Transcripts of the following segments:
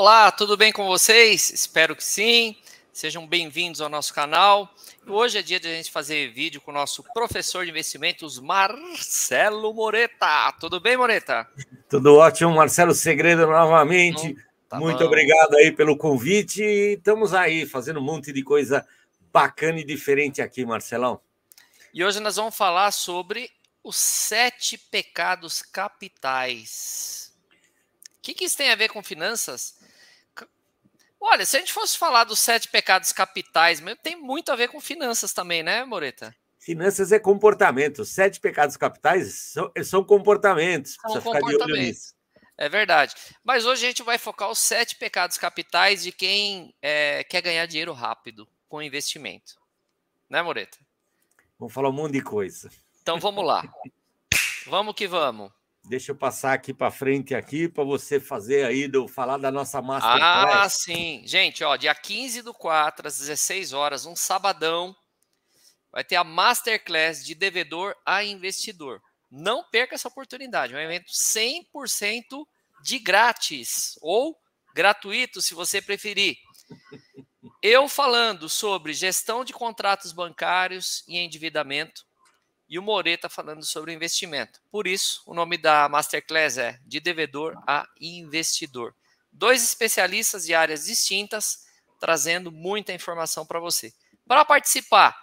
Olá, tudo bem com vocês? Espero que sim. Sejam bem-vindos ao nosso canal. Hoje é dia de a gente fazer vídeo com o nosso professor de investimentos, Marcelo Moreta. Tudo bem, Moreta? Tudo ótimo, Marcelo Segredo novamente. Tá Muito bom. obrigado aí pelo convite. Estamos aí fazendo um monte de coisa bacana e diferente aqui, Marcelão. E hoje nós vamos falar sobre os sete pecados capitais. O que, que isso tem a ver com finanças? Olha, se a gente fosse falar dos sete pecados capitais, tem muito a ver com finanças também, né, Moreta? Finanças é comportamento. Sete pecados capitais são, são comportamentos. São comportamentos. É verdade. Mas hoje a gente vai focar os sete pecados capitais de quem é, quer ganhar dinheiro rápido com investimento. Né, Moreta? Vamos falar um monte de coisa. Então vamos lá. vamos que vamos. Deixa eu passar aqui para frente aqui para você fazer aí, do, falar da nossa Masterclass. Ah, sim. Gente, ó, dia 15 do 4, às 16 horas, um sabadão, vai ter a Masterclass de devedor a investidor. Não perca essa oportunidade. É um evento 100% de grátis ou gratuito, se você preferir. Eu falando sobre gestão de contratos bancários e endividamento, e o Moreta falando sobre investimento. Por isso, o nome da masterclass é De Devedor a Investidor. Dois especialistas de áreas distintas trazendo muita informação para você. Para participar,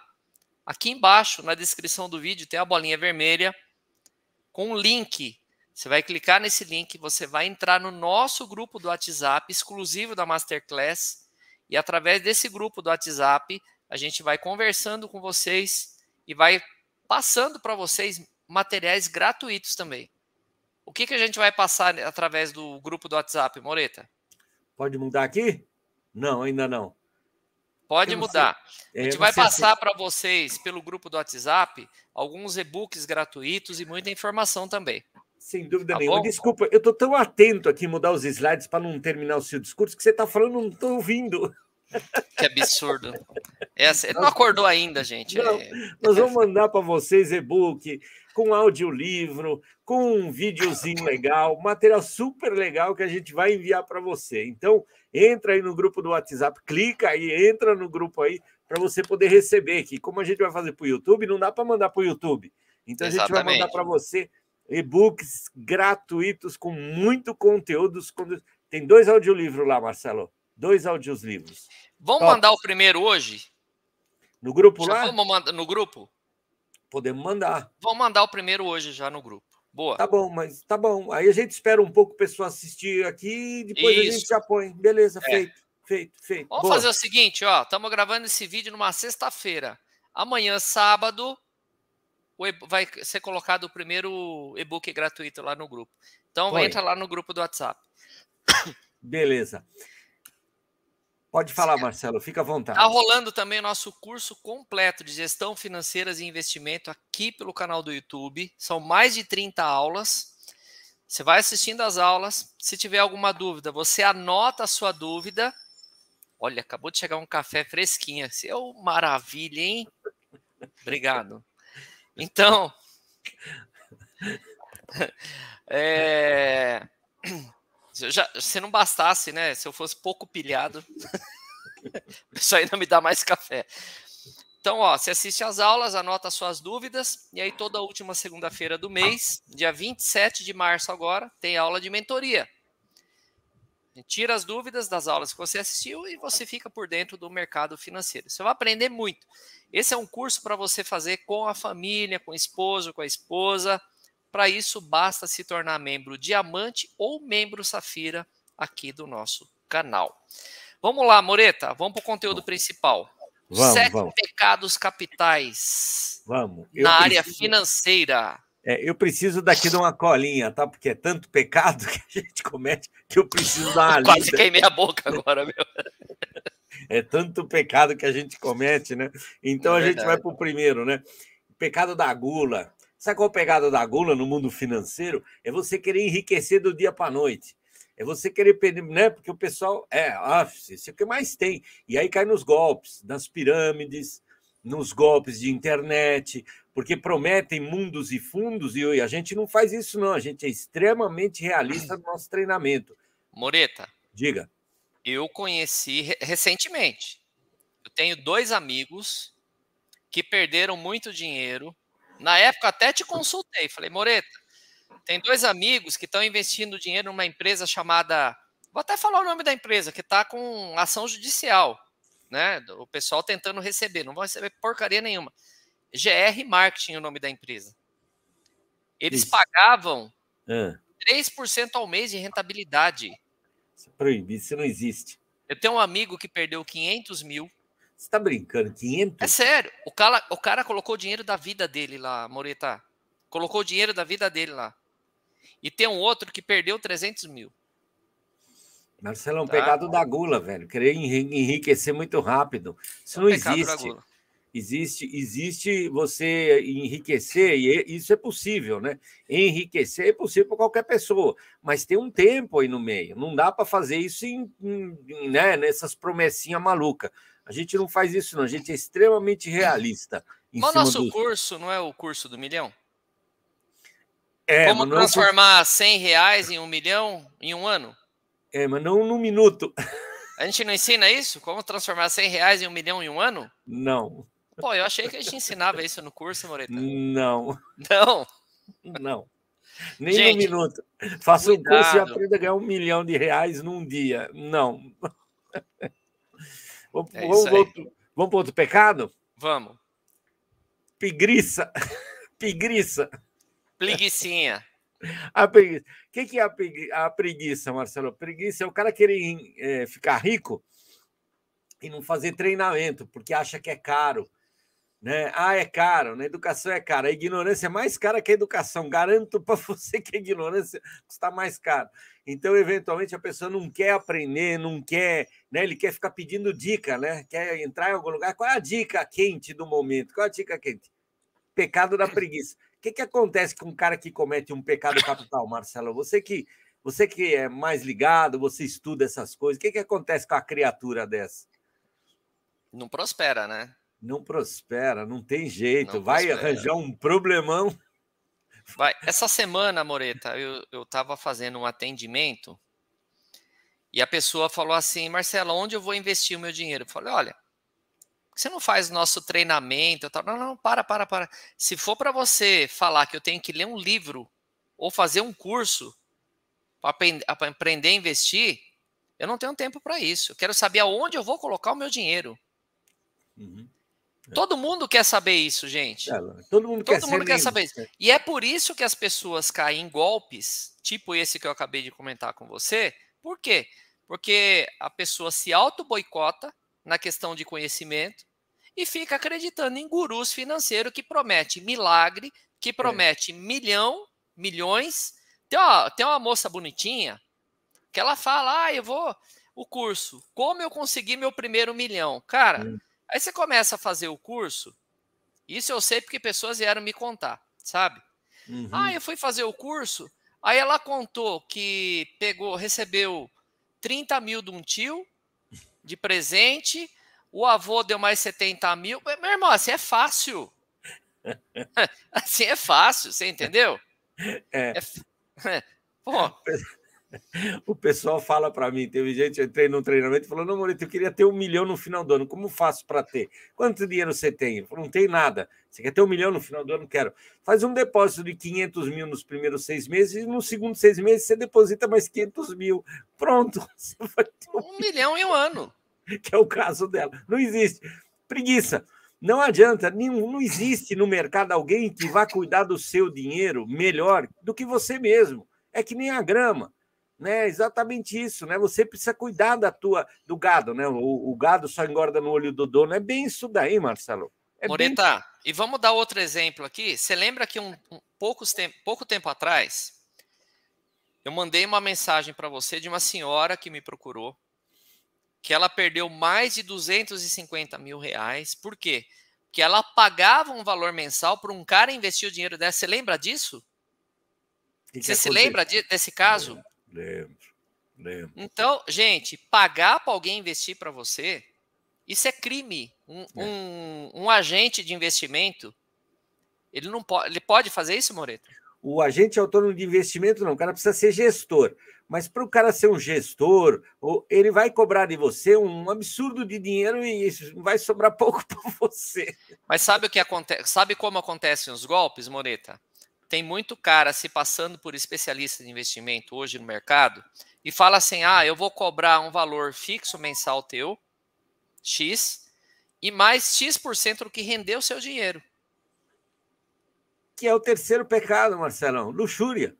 aqui embaixo na descrição do vídeo tem a bolinha vermelha com um link. Você vai clicar nesse link, você vai entrar no nosso grupo do WhatsApp exclusivo da masterclass e através desse grupo do WhatsApp a gente vai conversando com vocês e vai passando para vocês materiais gratuitos também. O que, que a gente vai passar através do grupo do WhatsApp, Moreta? Pode mudar aqui? Não, ainda não. Pode mudar. Sei. A é, gente Eu vai passar para vocês, pelo grupo do WhatsApp, alguns e-books gratuitos e muita informação também. Sem dúvida tá nenhuma. Bom? Desculpa, eu estou tão atento aqui mudar os slides para não terminar o seu discurso que você está falando, não estou ouvindo. Que absurdo. É assim, não acordou ainda, gente. Não, é. Nós vamos mandar para vocês e-book, com audiolivro, com um videozinho legal, material super legal que a gente vai enviar para você. Então, entra aí no grupo do WhatsApp, clica aí, entra no grupo aí para você poder receber, que como a gente vai fazer para o YouTube, não dá para mandar para o YouTube. Então, Exatamente. a gente vai mandar para você e-books gratuitos com muito conteúdo. Tem dois audiolivros lá, Marcelo. Dois audiolivros. Vamos Top. mandar o primeiro hoje? No grupo já lá? Vamos mandar no grupo? Podemos mandar. Vamos mandar o primeiro hoje já no grupo. Boa. Tá bom, mas tá bom. Aí a gente espera um pouco o pessoal assistir aqui e depois Isso. a gente já põe. Beleza, é. feito, feito, feito. Vamos Boa. fazer o seguinte, ó. Estamos gravando esse vídeo numa sexta-feira. Amanhã, sábado, vai ser colocado o primeiro e-book gratuito lá no grupo. Então, entra lá no grupo do WhatsApp. Beleza. Pode falar, Marcelo, fica à vontade. Está rolando também o nosso curso completo de gestão financeira e investimento aqui pelo canal do YouTube. São mais de 30 aulas. Você vai assistindo as aulas. Se tiver alguma dúvida, você anota a sua dúvida. Olha, acabou de chegar um café fresquinho. Esse é maravilha, hein? Obrigado. Então. é... Já, se não bastasse, né? Se eu fosse pouco pilhado, isso ainda me dá mais café. Então, ó, você assiste às aulas, anota suas dúvidas, e aí toda última segunda-feira do mês, dia 27 de março agora, tem aula de mentoria. Tira as dúvidas das aulas que você assistiu e você fica por dentro do mercado financeiro. Você vai aprender muito. Esse é um curso para você fazer com a família, com o esposo, com a esposa para isso, basta se tornar membro diamante ou membro safira aqui do nosso canal. Vamos lá, Moreta, vamos para o conteúdo principal. Vamos, Sete vamos. pecados capitais vamos. na preciso, área financeira. É, eu preciso daqui de uma colinha, tá? Porque é tanto pecado que a gente comete que eu preciso dar uma lista. Quase queimei a boca agora, meu. é tanto pecado que a gente comete, né? Então é a gente vai para o primeiro, né? Pecado da gula. Sabe qual é a pegada da gula no mundo financeiro? É você querer enriquecer do dia para a noite. É você querer perder, né? Porque o pessoal é, ah, isso é o que mais tem. E aí cai nos golpes, nas pirâmides, nos golpes de internet, porque prometem mundos e fundos, e a gente não faz isso, não. A gente é extremamente realista no nosso treinamento. Moreta. Diga. Eu conheci recentemente. Eu tenho dois amigos que perderam muito dinheiro na época até te consultei, falei, Moreta, tem dois amigos que estão investindo dinheiro numa empresa chamada. Vou até falar o nome da empresa, que está com ação judicial, né? O pessoal tentando receber, não vão receber porcaria nenhuma. GR Marketing é o nome da empresa. Eles Isso. pagavam é. 3% ao mês de rentabilidade. Isso é proibido, isso não existe. Eu tenho um amigo que perdeu 500 mil você tá brincando? 500? É sério. O cara, o cara colocou o dinheiro da vida dele lá, Moreta. Colocou o dinheiro da vida dele lá. E tem um outro que perdeu 300 mil. Marcelão, tá? pegado da gula, velho. Querer enriquecer muito rápido. Isso é não existe. Existe, existe você enriquecer, e é, isso é possível, né? Enriquecer é possível para qualquer pessoa, mas tem um tempo aí no meio. Não dá para fazer isso em, em, né, nessas promessinhas malucas. A gente não faz isso, não. A gente é extremamente realista. Mas o nosso curso não é o curso do milhão? É, Como é transformar não... 100 reais em um milhão em um ano? É, mas não num minuto. A gente não ensina isso? Como transformar 100 reais em um milhão em um ano? Não. Pô, eu achei que a gente ensinava isso no curso, Moreta. Não. Não? Não. Nem gente, um minuto. Faça um curso e aprenda a ganhar um milhão de reais num dia. Não. Vamos, é vamos, vamos para outro pecado? Vamos. Pigriça. Pigriça. Preguiçinha. A preguiça. O que, que é a, preguiça, Marcelo? Preguiça é o cara querer eh, ficar rico e não fazer treinamento, porque acha que é caro, né? Ah, é caro, na né? educação é caro. A ignorância é mais cara que a educação. Garanto para você que a ignorância está mais caro. Então, eventualmente, a pessoa não quer aprender, não quer, né? Ele quer ficar pedindo dica, né? Quer entrar em algum lugar. Qual é a dica quente do momento? Qual é a dica quente? Pecado da preguiça. O que, que acontece com um cara que comete um pecado capital, Marcelo? Você que você que é mais ligado, você estuda essas coisas, o que, que acontece com a criatura dessa? Não prospera, né? não prospera, não tem jeito, não vai prospera. arranjar um problemão. Vai. Essa semana, Moreta, eu estava fazendo um atendimento e a pessoa falou assim, Marcelo, onde eu vou investir o meu dinheiro? Eu falei, olha, você não faz nosso treinamento? Tal? Não, não, para, para, para. Se for para você falar que eu tenho que ler um livro ou fazer um curso para aprender a investir, eu não tenho tempo para isso. Eu quero saber aonde eu vou colocar o meu dinheiro. Uhum. Todo mundo quer saber isso, gente. É, todo mundo, Todo quer, mundo quer saber isso. E é por isso que as pessoas caem em golpes, tipo esse que eu acabei de comentar com você. Por quê? Porque a pessoa se auto-boicota na questão de conhecimento e fica acreditando em gurus financeiros que promete milagre, que é. promete é. milhão, milhões. Tem uma, tem uma moça bonitinha que ela fala: ah, eu vou. O curso, como eu consegui meu primeiro milhão? Cara. Hum Aí você começa a fazer o curso. Isso eu sei porque pessoas vieram me contar, sabe? Uhum. Ah, eu fui fazer o curso. Aí ela contou que pegou, recebeu 30 mil de um tio de presente. O avô deu mais 70 mil. Meu irmão, assim é fácil. assim é fácil, você entendeu? É. é... Pô, o pessoal fala para mim, teve gente, eu entrei num treinamento e falou, não, Moreto, eu queria ter um milhão no final do ano, como faço para ter? Quanto dinheiro você tem? Eu não tem nada. Você quer ter um milhão no final do ano? Quero. Faz um depósito de 500 mil nos primeiros seis meses e nos segundos seis meses você deposita mais 500 mil. Pronto. Você vai ter um, um milhão em um ano. Que é o caso dela. Não existe. Preguiça. Não adianta, não existe no mercado alguém que vá cuidar do seu dinheiro melhor do que você mesmo. É que nem a grama né? Exatamente isso, né? Você precisa cuidar da tua do gado, né? O, o gado só engorda no olho do dono. É bem isso daí, Marcelo. É Moreta, bem... e vamos dar outro exemplo aqui. Você lembra que um, um poucos tem, pouco tempo atrás eu mandei uma mensagem para você de uma senhora que me procurou que ela perdeu mais de 250 mil reais. Por quê? Porque ela pagava um valor mensal para um cara investir o dinheiro dela. Você lembra disso? Que você que se lembra de, desse caso? É. Lembro, lembro. Então, gente, pagar para alguém investir para você, isso é crime. Um, é. um, um agente de investimento, ele não pode, ele pode fazer isso, Moreto? O agente é autônomo de investimento não, o cara precisa ser gestor. Mas para o cara ser um gestor, ele vai cobrar de você um absurdo de dinheiro e isso vai sobrar pouco para você. Mas sabe o que acontece? Sabe como acontecem os golpes, Moreta? tem muito cara se passando por especialista de investimento hoje no mercado e fala assim: ah, eu vou cobrar um valor fixo mensal teu, X, e mais X% por cento do que rendeu o seu dinheiro. Que é o terceiro pecado, Marcelão, luxúria.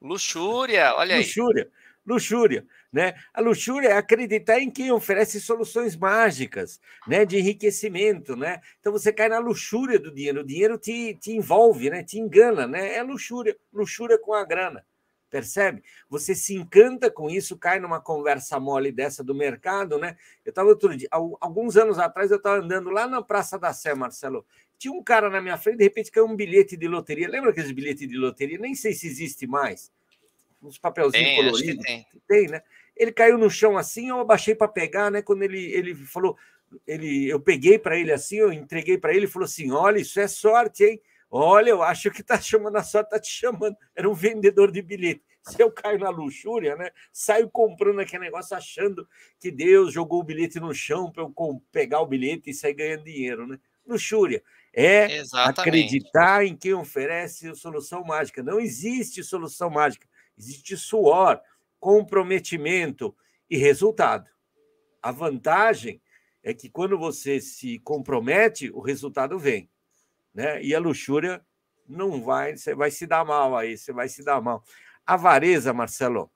Luxúria, olha aí. Luxúria luxúria, né? A luxúria é acreditar em quem oferece soluções mágicas, né? De enriquecimento, né? Então você cai na luxúria do dinheiro, o dinheiro te, te envolve, né? Te engana, né? É luxúria, luxúria com a grana, percebe? Você se encanta com isso, cai numa conversa mole dessa do mercado, né? Eu estava outro dia, alguns anos atrás, eu estava andando lá na Praça da Sé, Marcelo, tinha um cara na minha frente, de repente caiu um bilhete de loteria. Lembra aqueles bilhetes de loteria? Nem sei se existe mais uns papelzinhos tem, coloridos. Tem. tem. né? Ele caiu no chão assim, eu abaixei para pegar, né? Quando ele, ele falou, ele, eu peguei para ele assim, eu entreguei para ele, ele falou assim: olha, isso é sorte, hein? Olha, eu acho que tá chamando a sorte, tá te chamando. Era um vendedor de bilhete. Se eu caio na luxúria, né? Saio comprando aquele negócio achando que Deus jogou o bilhete no chão para eu pegar o bilhete e sair ganhando dinheiro, né? Luxúria é Exatamente. acreditar em quem oferece solução mágica. Não existe solução mágica existe suor, comprometimento e resultado. A vantagem é que quando você se compromete, o resultado vem. Né? E a luxúria não vai, você vai se dar mal aí, você vai se dar mal. Avareza, Marcelo.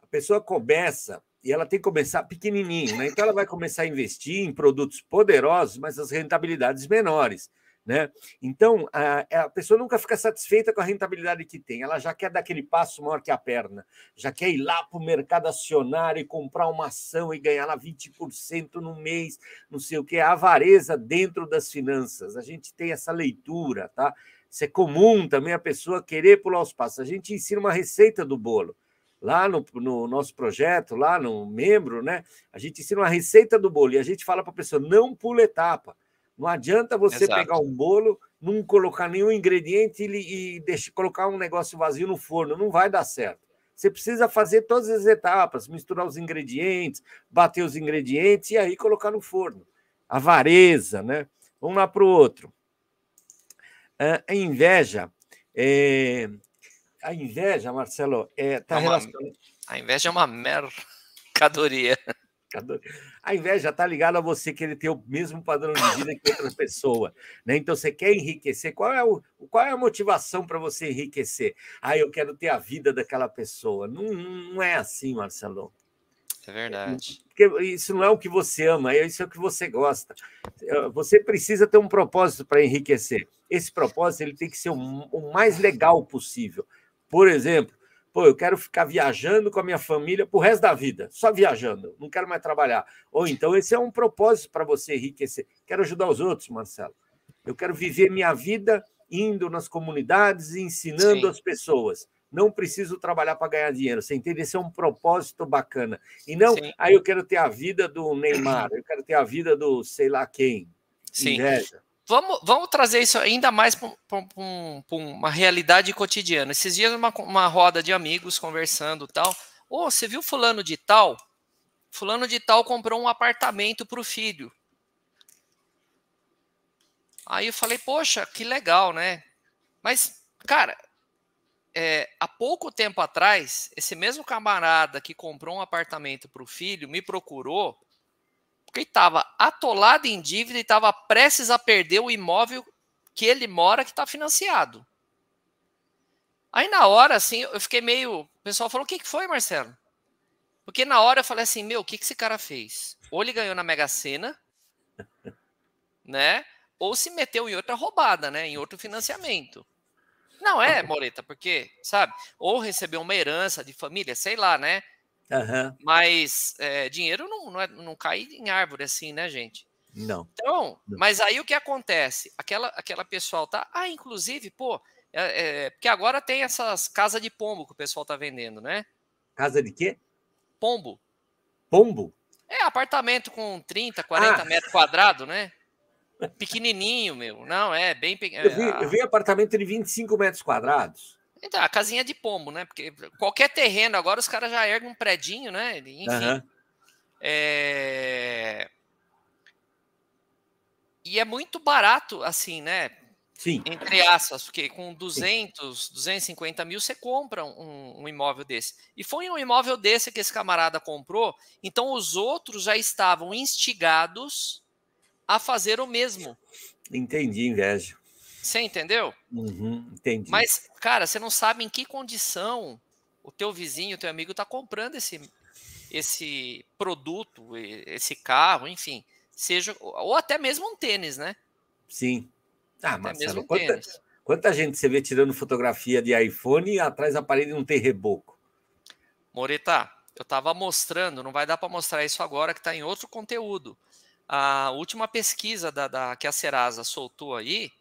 A pessoa começa e ela tem que começar pequenininho, né? Então ela vai começar a investir em produtos poderosos, mas as rentabilidades menores. Né? Então, a, a pessoa nunca fica satisfeita com a rentabilidade que tem, ela já quer dar aquele passo maior que a perna, já quer ir lá para o mercado acionário e comprar uma ação e ganhar lá 20% no mês, não sei o que, a avareza dentro das finanças. A gente tem essa leitura, tá? Isso é comum também a pessoa querer pular os passos. A gente ensina uma receita do bolo. Lá no, no nosso projeto, lá no membro, né? A gente ensina uma receita do bolo e a gente fala para a pessoa: não pula etapa não adianta você Exato. pegar um bolo, não colocar nenhum ingrediente e, e deixar, colocar um negócio vazio no forno. Não vai dar certo. Você precisa fazer todas as etapas, misturar os ingredientes, bater os ingredientes e aí colocar no forno. A vareza, né? Vamos lá para o outro. É, a inveja. É... A inveja, Marcelo, está é, tá é relacionada. A inveja é uma mercadoria pescador. A inveja está ligada a você querer ter o mesmo padrão de vida que outra pessoa. Né? Então, você quer enriquecer. Qual é, o, qual é a motivação para você enriquecer? Ah, eu quero ter a vida daquela pessoa. Não, não é assim, Marcelo. É verdade. Porque isso não é o que você ama, é isso é o que você gosta. Eh, você precisa ter um propósito para enriquecer. Esse propósito ele tem que ser o mais legal possível. Por exemplo, Pô, eu quero ficar viajando com a minha família o resto da vida, só viajando, não quero mais trabalhar. Ou então esse é um propósito para você enriquecer. Quero ajudar os outros, Marcelo. Eu quero viver minha vida indo nas comunidades e ensinando Sim. as pessoas. Não preciso trabalhar para ganhar dinheiro. Você entende? Esse é um propósito bacana. E não, aí ah, eu quero ter a vida do Neymar, eu quero ter a vida do sei lá quem. Sim. Inveja. Vamos, vamos trazer isso ainda mais para um, uma realidade cotidiana. Esses dias, uma, uma roda de amigos conversando tal. Ô, oh, você viu Fulano de Tal? Fulano de Tal comprou um apartamento para o filho. Aí eu falei, poxa, que legal, né? Mas, cara, é, há pouco tempo atrás, esse mesmo camarada que comprou um apartamento para o filho me procurou porque estava atolado em dívida e estava prestes a perder o imóvel que ele mora, que está financiado. Aí na hora, assim, eu fiquei meio. O pessoal falou: o que, que foi, Marcelo? Porque na hora eu falei assim: meu, o que, que esse cara fez? Ou ele ganhou na Mega Sena, né? Ou se meteu em outra roubada, né? Em outro financiamento. Não é, Moreta, porque, sabe? Ou recebeu uma herança de família, sei lá, né? Uhum. Mas é, dinheiro não, não, é, não, cai em árvore assim, né, gente? Não. Então, não. mas aí o que acontece? Aquela, aquela pessoal tá. Ah, inclusive, pô, é, é, porque agora tem essas casas de pombo que o pessoal tá vendendo, né? Casa de quê? Pombo. Pombo? É, apartamento com 30, 40 ah. metros quadrados, né? Pequenininho, meu. Não, é bem pequeno. Eu, vi, é, eu vi apartamento de 25 metros quadrados. Então, a casinha de pombo, né? Porque qualquer terreno agora os caras já erguem um predinho, né? Enfim. Uhum. É... E é muito barato, assim, né? Sim. Entre aspas, porque com 200, 250 mil você compra um, um, imóvel desse. E foi um imóvel desse que esse camarada comprou, então os outros já estavam instigados a fazer o mesmo. Entendi, inveja. Você entendeu? Uhum, entendi. Mas, cara, você não sabe em que condição o teu vizinho, o teu amigo está comprando esse, esse produto, esse carro, enfim, seja ou até mesmo um tênis, né? Sim. Ah, até Marcelo, mesmo um quanta, tênis. quanta gente você vê tirando fotografia de iPhone e atrás da parede não tem reboco? Morita, eu estava mostrando, não vai dar para mostrar isso agora que está em outro conteúdo. A última pesquisa da, da, que a Serasa soltou aí,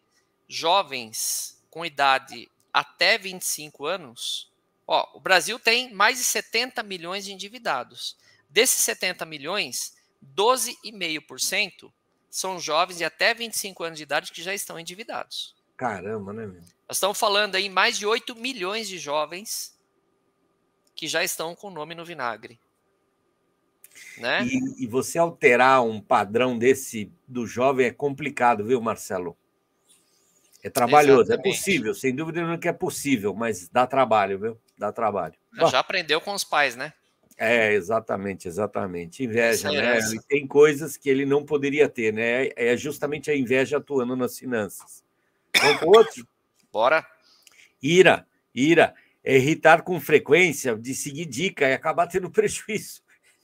jovens com idade até 25 anos, ó, o Brasil tem mais de 70 milhões de endividados. Desses 70 milhões, 12,5% são jovens de até 25 anos de idade que já estão endividados. Caramba, né, meu? Nós estamos falando aí mais de 8 milhões de jovens que já estão com o nome no vinagre. Né? E, e você alterar um padrão desse do jovem é complicado, viu, Marcelo? É trabalhoso, é Exatamente. é possível, sem dúvida nenhuma que é possível, mas dá trabalho, viu? Dá trabalho. Já aprendeu com os pais, né? É, exatamente, exatamente. Inveja, né? E tem coisas que ele não poderia ter, né? É, é justamente a inveja atuando nas finanças. Vamos para outro? Bora. Ira, ira. É irritar com frequência, de seguir dica e acabar tendo prejuízo.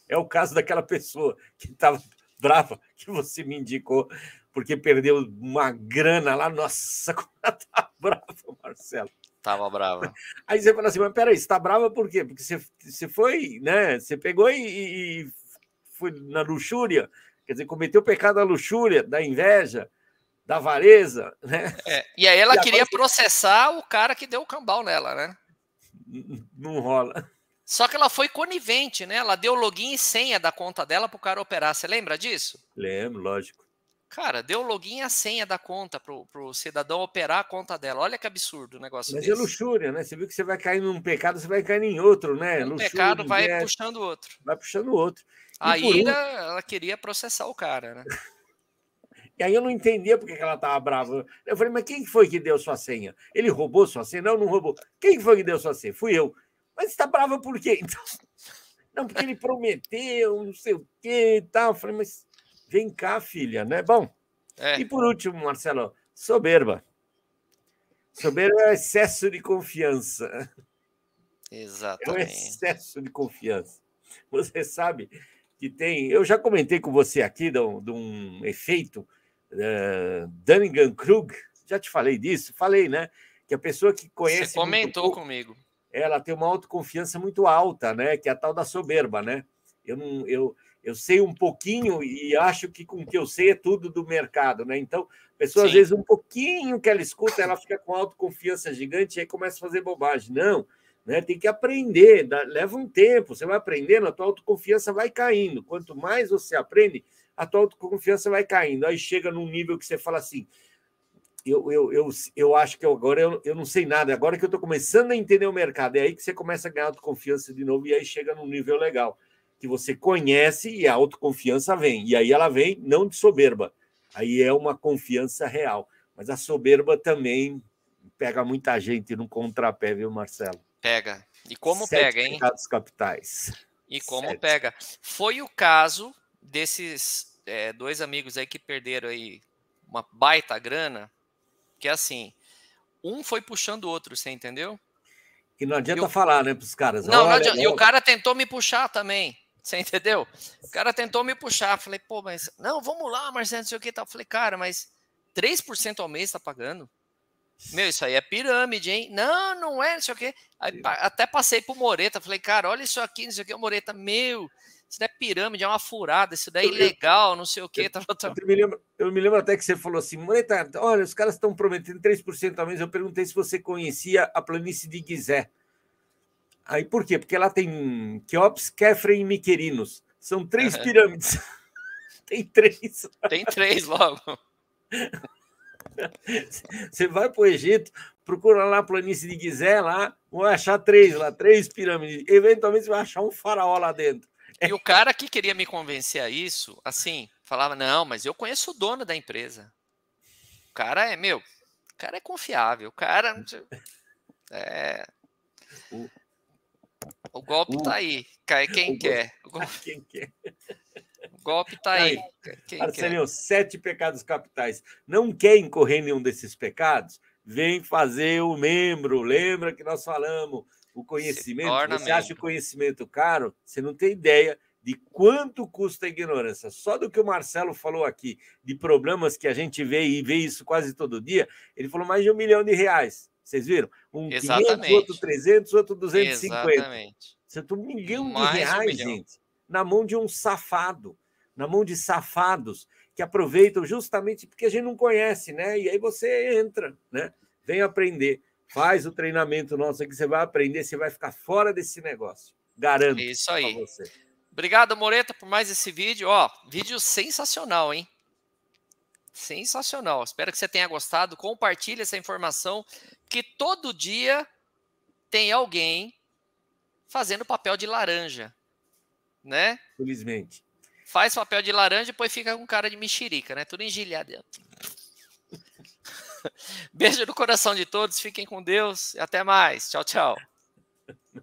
É o caso daquela pessoa que estava brava, que você me indicou porque perdeu uma grana lá. Nossa, como ela tá brava, Marcelo. Tava brava. Aí você fala assim, mas peraí, você tá brava por quê? Porque você, você foi, né? Você pegou e, e foi na luxúria, quer dizer, cometeu o pecado da luxúria, da inveja, da avareza, né? É, e aí ela e queria agora... processar o cara que deu o cambal nela, né? Não rola. Só que ela foi conivente, né? Ela deu login e senha da conta dela pro cara operar. Você lembra disso? Lembro, lógico. Cara, deu login e a senha da conta pro, pro cidadão operar a conta dela. Olha que absurdo o negócio Mas é desse. é luxúria, né? Você viu que você vai cair num pecado, você vai cair em outro, né? Um luxúria, pecado vai né? puxando outro. Vai puxando outro. Aí a Ira, um... ela queria processar o cara, né? E aí eu não entendia porque ela estava brava. Eu falei, mas quem foi que deu sua senha? Ele roubou sua senha? Não, não roubou. Quem foi que deu sua senha? Fui eu. Mas está brava por quê? Então, não, porque ele prometeu, não sei o quê e tal. Eu falei, mas Vem cá, filha, né? Bom. É. E por último, Marcelo, soberba. Soberba é excesso de confiança. Exatamente. É um excesso de confiança. Você sabe que tem. Eu já comentei com você aqui de um, de um efeito uh, eh, Dunningham-Krug. Já te falei disso? Falei, né? Que a pessoa que conhece. Você comentou pouco, comigo. Ela tem uma autoconfiança muito alta, né? Que é a tal da soberba, né? Eu não. Eu, eu sei um pouquinho e acho que com o que eu sei é tudo do mercado, né? Então, a pessoa Sim. às vezes um pouquinho que ela escuta, ela fica com autoconfiança gigante e aí começa a fazer bobagem. Não, né? Tem que aprender, dá, leva um tempo, você vai aprendendo, a tua autoconfiança vai caindo. Quanto mais você aprende, a tua autoconfiança vai caindo. Aí chega num nível que você fala assim: eu, eu, eu, eu acho que eu, agora eu, eu não sei nada, agora que eu estou começando a entender o mercado, é aí que você começa a ganhar autoconfiança de novo e aí chega num nível legal que você conhece e a autoconfiança vem. E aí ela vem não de soberba, aí é uma confiança real. Mas a soberba também pega muita gente no contrapé, viu, Marcelo? Pega. E como Sete pega, hein? Pecados capitais. E como Sete. pega. Foi o caso desses é, dois amigos aí que perderam aí uma baita grana, que é assim, um foi puxando o outro, você entendeu? E não adianta falar, né, pros caras. Não, Olha, não adianta. E o cara tentou me puxar também. Você entendeu? O cara tentou me puxar. Falei, pô, mas. Não, vamos lá, Marcelo, não sei o que tal. Falei, cara, mas 3% ao mês tá pagando? Meu, isso aí é pirâmide, hein? Não, não é, não sei o que. até passei pro Moreta. Falei, cara, olha isso aqui, não sei o que. O Moreta, meu, isso daí é pirâmide, é uma furada, isso daí é ilegal, não sei o que. Tal, tal. Eu, me lembro, eu me lembro até que você falou assim, Moreta, olha, os caras estão prometendo 3% ao mês. Eu perguntei se você conhecia a planície de Guizé. Aí por quê? Porque lá tem Quiops, Kefren e Miquerinos. São três uhum. pirâmides. tem três. Tem três logo. Você vai para o Egito, procura lá a planície de Gizé, lá, vai achar três lá, três pirâmides. Eventualmente você vai achar um faraó lá dentro. E o cara que queria me convencer a isso, assim, falava: não, mas eu conheço o dono da empresa. O cara é, meu, o cara é confiável, o cara. É. O golpe uh, tá aí. Cai quem quer. Golpe... Quem quer. O golpe tá aí. aí. sete pecados capitais. Não quer incorrer nenhum desses pecados? Vem fazer o membro. Lembra que nós falamos o conhecimento? Você acha o conhecimento caro? Você não tem ideia de quanto custa a ignorância. Só do que o Marcelo falou aqui, de problemas que a gente vê e vê isso quase todo dia, ele falou mais de um milhão de reais. Vocês viram? um Exatamente. 500, outro 300, outro 250. Exatamente. Você um milhão Mais de reais, um milhão. gente, na mão de um safado, na mão de safados que aproveitam justamente porque a gente não conhece, né? E aí você entra, né? Vem aprender, faz o treinamento nosso aqui, você vai aprender, você vai ficar fora desse negócio. Garanto. É isso aí. Obrigado, Moreta, por mais esse vídeo. Ó, vídeo sensacional, hein? sensacional. Espero que você tenha gostado. Compartilhe essa informação, que todo dia tem alguém fazendo papel de laranja, né? Felizmente. Faz papel de laranja e depois fica com cara de mexerica, né? Tudo engilhado dentro. Beijo no coração de todos, fiquem com Deus e até mais. Tchau, tchau.